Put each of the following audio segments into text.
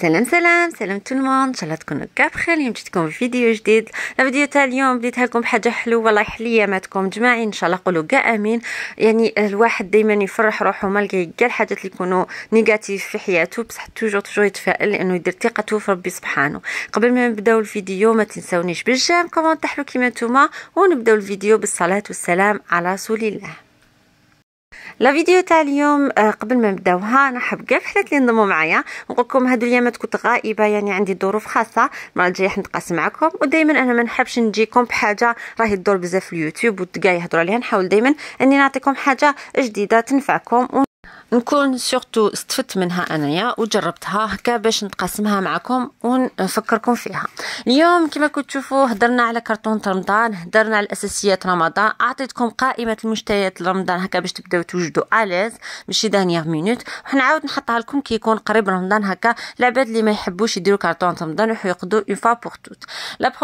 سلام سلام سلام تو الموند ان شاء الله تكونوا كاع بخير اليوم جيتكم فيديو جديد الفيديو تاع اليوم بديتها لكم بحاجه حلوه الله يحلي معكم جماعين ان شاء الله قولوا كاع امين يعني الواحد دائما يفرح روحه مالقي كاع الحاجات اللي يكونوا نيجاتيف في حياته بصح توجور توجور يتفائل لانه يدير ثقته في ربي سبحانه قبل ما نبداو الفيديو ما تنساونيش بالجيم كومونت تحلو كيما نتوما ونبداو الفيديو بالصلاه والسلام على رسول الله لا فيديو تاع اليوم آه قبل ما نبداوها حاب كاع بحالات اللي انضموا معايا نقول لكم هذو الايامات كنت غائبه يعني عندي ظروف خاصه المره الجايه حنتقاسم معكم ودائما انا ما نحبش نجيكم بحاجه راهي تدور بزاف في اليوتيوب وتقاي يهضروا عليها نحاول دائما اني نعطيكم حاجه جديده تنفعكم و... نكون سورتو استفدت منها انايا وجربتها هكا باش نتقاسمها معكم ونفكركم فيها اليوم كما كنت تشوفوا هدرنا على كرتون رمضان هدرنا على اساسيات رمضان اعطيتكم قائمه المشتريات لرمضان هكا باش تبداو توجدوا اليز ماشي دانيير مينوت وحنعاود نحطها لكم كي يكون قريب رمضان هكا العباد اللي ما يحبوش يديروا كرتون رمضان ويحقدوا اون فوا بور توت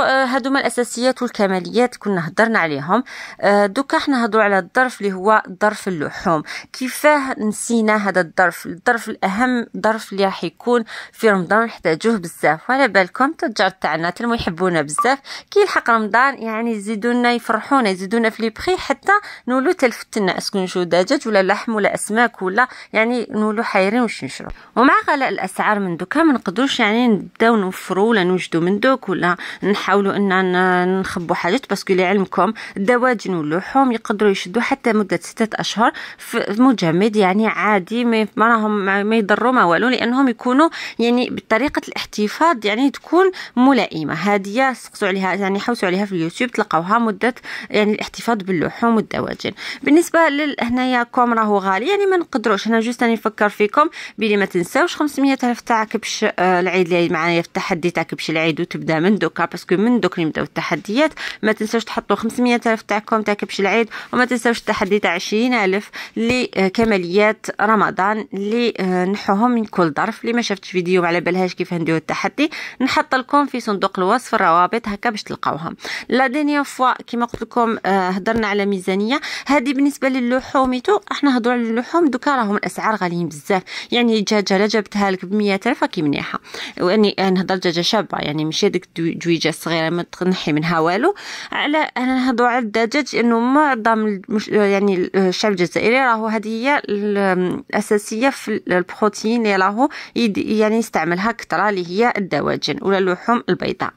هادوما الاساسيات والكماليات كنا هدرنا عليهم آه، دوكا حنا هضروا على الظرف اللي هو ظرف اللحوم كيفاه نسي نسينا هذا الظرف الظرف الاهم ظرف اللي راح يكون في رمضان نحتاجوه بزاف وعلى بالكم التجار تاعنا تلمو يحبونا بزاف كي يلحق رمضان يعني يزيدونا يفرحونا يزيدونا في لي بري حتى نولو تلفتنا اسكو نشرو دجاج ولا لحم ولا اسماك ولا يعني نولو حيرين واش نشرو ومع غلاء الاسعار من دوكا ما نقدروش يعني نبداو نوفروا ولا نوجدوا من دوك ولا نحاولوا ان نخبوا حاجات باسكو لعلمكم الدواجن واللحوم يقدروا يشدوا حتى مده ستة اشهر في مجمد يعني عادي ما راهم ما يضروا ما والو لانهم يكونوا يعني بطريقه الاحتفاظ يعني تكون ملائمه هاديه سقسوا عليها يعني حوسوا عليها في اليوتيوب تلقاوها مده يعني الاحتفاظ باللحوم والدواجن بالنسبه لهنايا كوم راهو غالي يعني ما نقدروش انا جوست نفكر فيكم بلي ما تنساوش 500 الف تاع كبش آه، العيد اللي معايا في التحدي تاع كبش العيد وتبدا من دوكا باسكو من دوك نبداو التحديات ما تنساوش تحطوا 500 الف تاعكم تاع كبش العيد وما تنساوش التحدي تاع 20 الف لكماليات رمضان اللي آه، نحوهم من كل ظرف اللي ما شفتش فيديو على بالهاش كيف نديرو التحدي نحط لكم في صندوق الوصف الروابط هكا باش تلقاوهم لا دينيا فوا كيما قلت لكم هضرنا آه، على ميزانيه هذه بالنسبه للحوم تو احنا هضروا على اللحوم دوكا راهم الاسعار غاليين بزاف يعني الدجاجه لا جبتها لك ب 100000 راكي منيحه واني انا نهضر دجاجه شابه يعني ماشي هذيك الدويجه الصغيره ما تنحي منها والو على انا نهضروا على الدجاج انه معظم يعني الشعب الجزائري راهو هذه هي الاساسيه في البروتين اللي راهو يعني يستعملها كثره اللي هي الدواجن ولا اللحوم البيضاء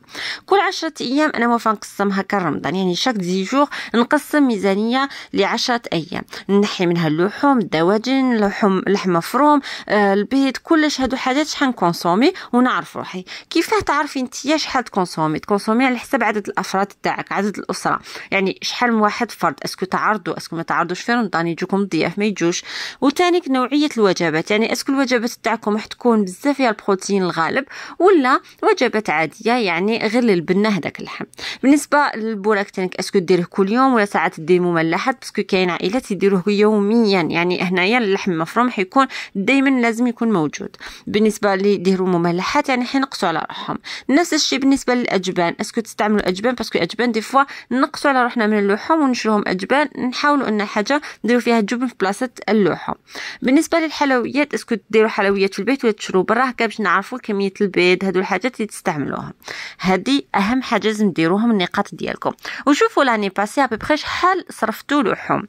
كل عشرة ايام انا موافقه نقسمها كرمضان يعني شاك ديجور نقسم ميزانيه لعشرة ايام نحي منها اللحوم الدواجن لحم لحم مفروم آه، البيض كلش هادو حاجات شحال نكونسومي نعرف روحي كيفاه تعرفي انت شحال تكونسومي تكونسومي على حسب عدد الافراد تاعك عدد الاسره يعني شحال من واحد فرد اسكو تعرضوا اسكو ما تعرضوش في رمضان يجوكم الضياف ما يجوش وثاني نوعيه الوجبات يعني اسكو الوجبات تاعكم راح تكون بزاف فيها البروتين الغالب ولا وجبات عاديه يعني غير للبنه هذاك اللحم بالنسبه للبوراك تاعك اسكو ديره كل يوم ولا ساعات دير مملحات باسكو كاين عائلات يديروه يوميا يعني هنايا اللحم المفروم حيكون دائما لازم يكون موجود بالنسبه اللي يديروا مملحات حتى يعني حينقصوا على روحهم نفس الشيء بالنسبه للاجبان اسكو تستعملوا الاجبان باسكو الاجبان دي فوا نقصوا على روحنا من اللحوم ونشروهم اجبان نحاولوا ان حاجه نديروا فيها الجبن في بلاصه اللحوم بالنسبه للحلويات اسكو ديروا حلويات في البيت ولا تشرو برا هكا باش نعرفوا كميه البيض هادو الحاجات اللي تستعملوهم هذه اهم حاجه لازم ديروهم النقاط ديالكم وشوفوا لاني باسي ابيبخي شحال صرفتوا لحوم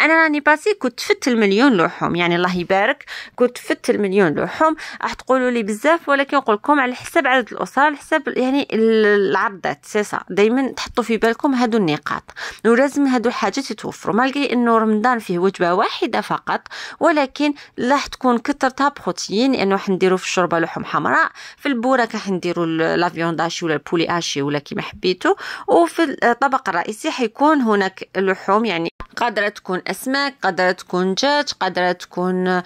انا لاني باسي كنت فت المليون لحوم يعني الله يبارك كنت فت المليون لحوم راح تقولوا لي بزاف ولكن نقول لكم على حساب عدد الاسر على حساب يعني العرضات سيسا دائما تحطوا في بالكم هادو النقاط ولازم هادو الحاجات يتوفروا مالغري انه رمضان فيه وجبه واحده فقط ولكن راح تكون كثرتها بروتين لانه يعني راح نديرو في الشوربه لحوم حمراء في البوره راح نديرو لافيون داشي ولا البولي اشي ولا كيما حبيتو وفي الطبق الرئيسي حيكون هناك لحوم يعني قادرة تكون أسماك قادرة تكون دجاج قادرة تكون آه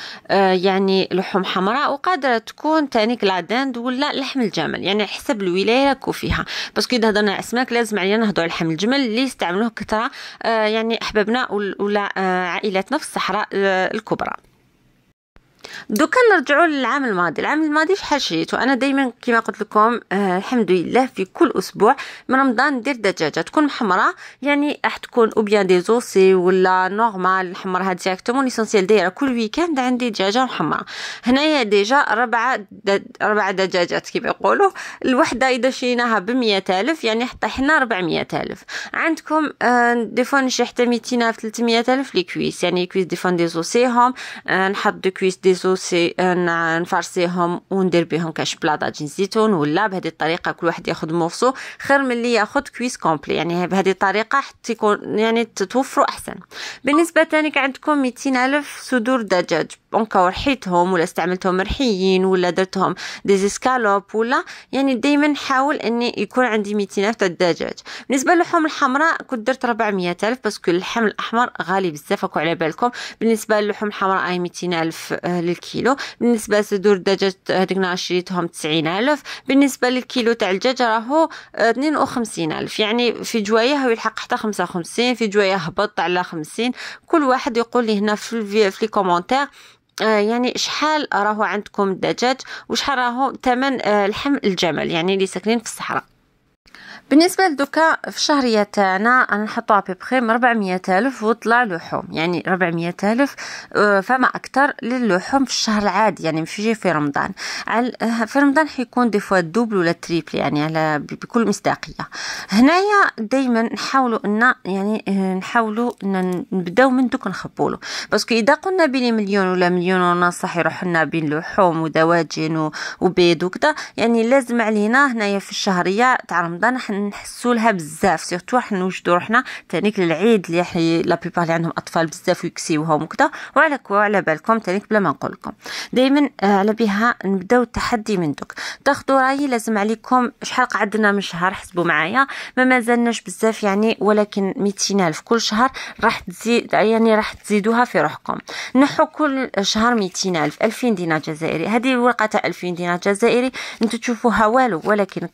يعني لحوم حمراء وقادرة تكون تاني كلادان نقول ولا لحم الجمل يعني حسب الولايه اللي راكو فيها باسكو اذا هضرنا على الاسماك لازم علينا نهضروا على لحم الجمل اللي يستعملوه كثره آه، يعني احبابنا ولا آه، عائلاتنا في الصحراء آه، الكبرى دوكا نرجعوا للعام الماضي العام الماضي شحال شريت وانا دائما كما قلت لكم آه الحمد لله في كل اسبوع من رمضان ندير دجاجه تكون محمره يعني راح تكون او بيان ديزوسي ولا نورمال نحمرها ديريكتومون ليسونسيال دايره كل ويكاند عندي دجاجه محمره هنايا ديجا ربعه ربعه دجاجات كيما يقولوا الوحده اذا شريناها ب ألف يعني طحنا 400 ألف عندكم آه دي فون شي حتى 200 ألف 300 ألف لي كويس يعني كويس دي فوا نديزوسيهم آه نحط دو كويس ديزوسي سوسي نفرسيهم وندير بهم كاش بلاطه جين زيتون ولا بهذه الطريقه كل واحد ياخذ مورسو خير من اللي ياخذ كويس كومبلي يعني بهذه الطريقه حتى يكون يعني توفروا احسن بالنسبه ثاني عندكم 200 الف صدور دجاج اونكا رحيتهم ولا استعملتهم رحيين ولا درتهم دي سكالوب ولا يعني دائما نحاول اني يكون عندي 200 الف تاع الدجاج بالنسبه للحوم الحمراء كنت درت 400 الف باسكو اللحم الاحمر غالي بزاف على بالكم بالنسبه للحوم الحمراء 200 الف آه، للكيلو بالنسبه لصدور الدجاج النهار شريتهم تسعين ألف بالنسبه للكيلو تاع الدجاج راهو آه، اثنين وخمسين ألف يعني في هو يلحق حتى خمسة وخمسين في جوايه هبط على خمسين كل واحد يقول لي هنا في في لي آه، يعني شحال راهو عندكم الدجاج وشحال راهو ثمن آه، لحم الجمل يعني اللي ساكنين في الصحراء بالنسبه لدوكا في الشهريه تاعنا انا نحطوها بخيم 400 الف وطلع لحوم يعني 400 الف آه، فما اكثر للحوم في الشهر العادي يعني مش في رمضان في رمضان حيكون دي فوا دوبل ولا تريبل يعني على بكل مصداقيه هنايا دائما نحاولوا ان يعني آه، نحاولوا ان نبداو من دوك نخبولو باسكو اذا قلنا بلي مليون ولا مليون ونص صح يروح لنا بين لحوم ودواجن وبيض وكذا يعني لازم علينا هنايا في الشهريه تاع رمضان نحسوا لها بزاف سيرتو راح نوجدوا روحنا تانيك للعيد اللي حي لا بيبار اللي عندهم اطفال بزاف ويكسيوهم وكذا وعلى وعلى بالكم تانيك بلا ما نقول لكم دائما آه، على بها نبداو التحدي من دوك تاخذوا رايي لازم عليكم شحال قعدنا من شهر حسبوا معايا ما مازلناش بزاف يعني ولكن 200000 كل شهر راح تزيد يعني راح تزيدوها في روحكم نحو كل شهر 200000 2000 دينار جزائري هذه ورقه تاع 2000 دينار جزائري انتم تشوفوها والو ولكن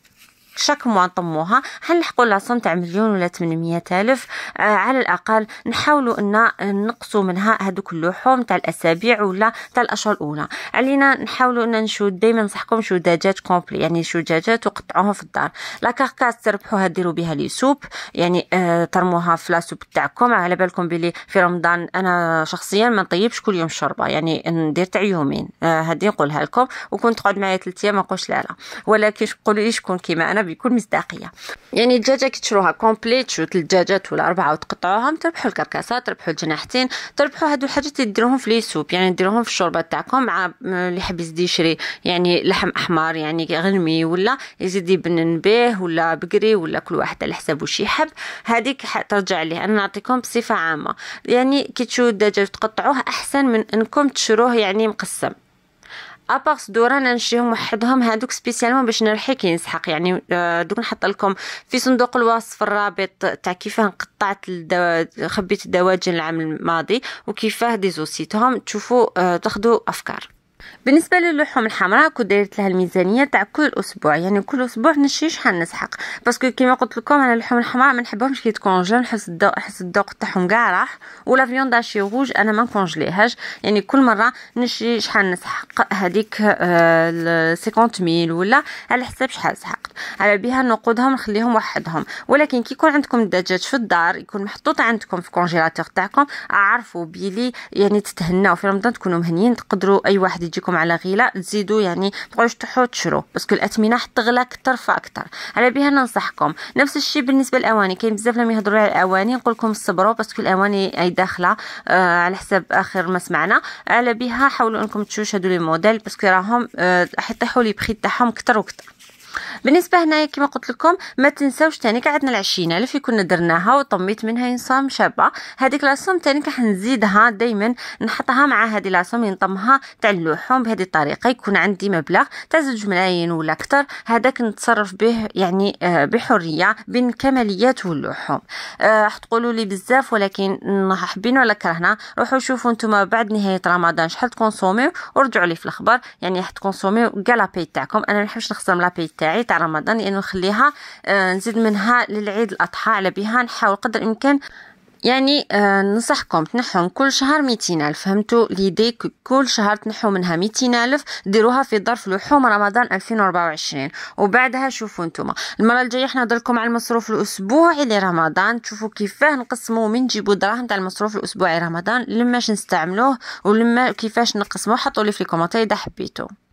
شاك موا نطموها حنلحقوا لاصون تاع مليون ولا 800 الف آه على الاقل نحاولوا ان نقصوا منها هذوك اللحوم تاع الاسابيع ولا تاع الاشهر الاولى علينا نحاولوا ان نشود دائما نصحكم شو دجاج كومبلي يعني شو دجاجات وقطعوهم في الدار لا كاركاس تربحوها ديروا بها لي سوب يعني آه ترموها في لا سوب تاعكم على بالكم بلي في رمضان انا شخصيا ما نطيبش كل يوم شوربه يعني ندير تاع يومين هذه آه نقولها لكم وكنت تقعد معايا 3 ايام ما نقولش لا لا ولكن قولوا لي شكون كيما انا بكل مصداقيه يعني الدجاجه كي تشروها كومبلي تشرو الدجاجات دجاجات ولا اربعه وتقطعوهم تربحوا الكركسه تربحوا الجناحتين تربحوا هادو الحاجات ديروهم في لي سوب يعني ديروهم في الشوربه تاعكم مع اللي حاب يزيد يشري يعني لحم احمر يعني غنمي ولا يزيد يبنن به ولا بقري ولا كل واحد على حساب واش يحب هذيك ترجع ليه انا نعطيكم بصفه عامه يعني كي تشوفوا الدجاج تقطعوه احسن من انكم تشروه يعني مقسم ابارس انا نشيهم وحدهم هادوك سبيسيالمون باش نرحي كي نسحق يعني آه، دوك نحط لكم في صندوق الوصف الرابط تاع كيفاه قطعت الدو... خبيت الدواجن العام الماضي وكيفاه ديزوسيتهم تشوفوا آه، تاخذوا افكار بالنسبه للحوم الحمراء كنت دايرت لها الميزانيه تاع كل اسبوع يعني كل اسبوع نشري شحال نسحق باسكو كيما قلت لكم انا اللحوم الحمراء ما نحبهمش كي جون نحس الذوق نحس الذوق تاعهم كاع راح ولا فيون داشي روج انا ما نكونجليهاش يعني كل مره نشري شحال نسحق هذيك آه ميل ولا على حساب شحال سحقت على بها نقودهم نخليهم وحدهم ولكن كي يكون عندكم الدجاج في الدار يكون محطوط عندكم في كونجيلاتور تاعكم عرفوا بيلي يعني تتهناو في رمضان تكونوا مهنيين تقدروا اي واحد تجيكم على غيله تزيدوا يعني تقولوش تحوا تشرو باسكو الاثمنه حتغلى اكثر فاكثر على بها ننصحكم نفس الشيء بالنسبه للاواني كاين بزاف لما يهضروا على الاواني نقول لكم صبروا باسكو الاواني اي داخله آه على حسب اخر ما سمعنا على بها حاولوا انكم تشوش هذو لي موديل باسكو راهم آه حيطيحوا لي بخي تاعهم كتر وكتر بالنسبه هنايا كما قلت لكم ما تنساوش تاني عندنا العشرين الف كنا درناها وطميت منها ينصام شابه هذيك لاصوم تاني كنزيدها نزيدها دائما نحطها مع هذه لاصوم ينطمها تاع اللحوم بهذه الطريقه يكون عندي مبلغ تاع زوج ملايين ولا اكثر هذاك نتصرف به يعني آه، بحريه بين الكماليات واللحوم آه، راح تقولوا لي بزاف ولكن حبينا ولا كرهنا روحوا شوفوا نتوما بعد نهايه رمضان شحال تكونسوميو ورجعوا لي في الخبر يعني راح تكونسوميو كاع لابي تاعكم انا ما نحبش نخسر لابي تاعي تاعي تاع رمضان لانه يعني نخليها آه، نزيد منها للعيد الاضحى على بها نحاول قدر الامكان يعني آه ننصحكم تنحون كل شهر ميتين ألف فهمتوا ليدي كل شهر تنحوا منها ميتين ألف ديروها في ظرف لحوم رمضان 2024 وبعدها شوفوا انتم المرة الجاية احنا نهضرلكم على المصروف الأسبوعي لرمضان تشوفوا كيفاه نقسموا من نجيبوا دراهم تاع المصروف الأسبوعي رمضان لماش نستعملوه ولما كيفاش نقسموه حطوا لي في الكومنتات إذا حبيتوا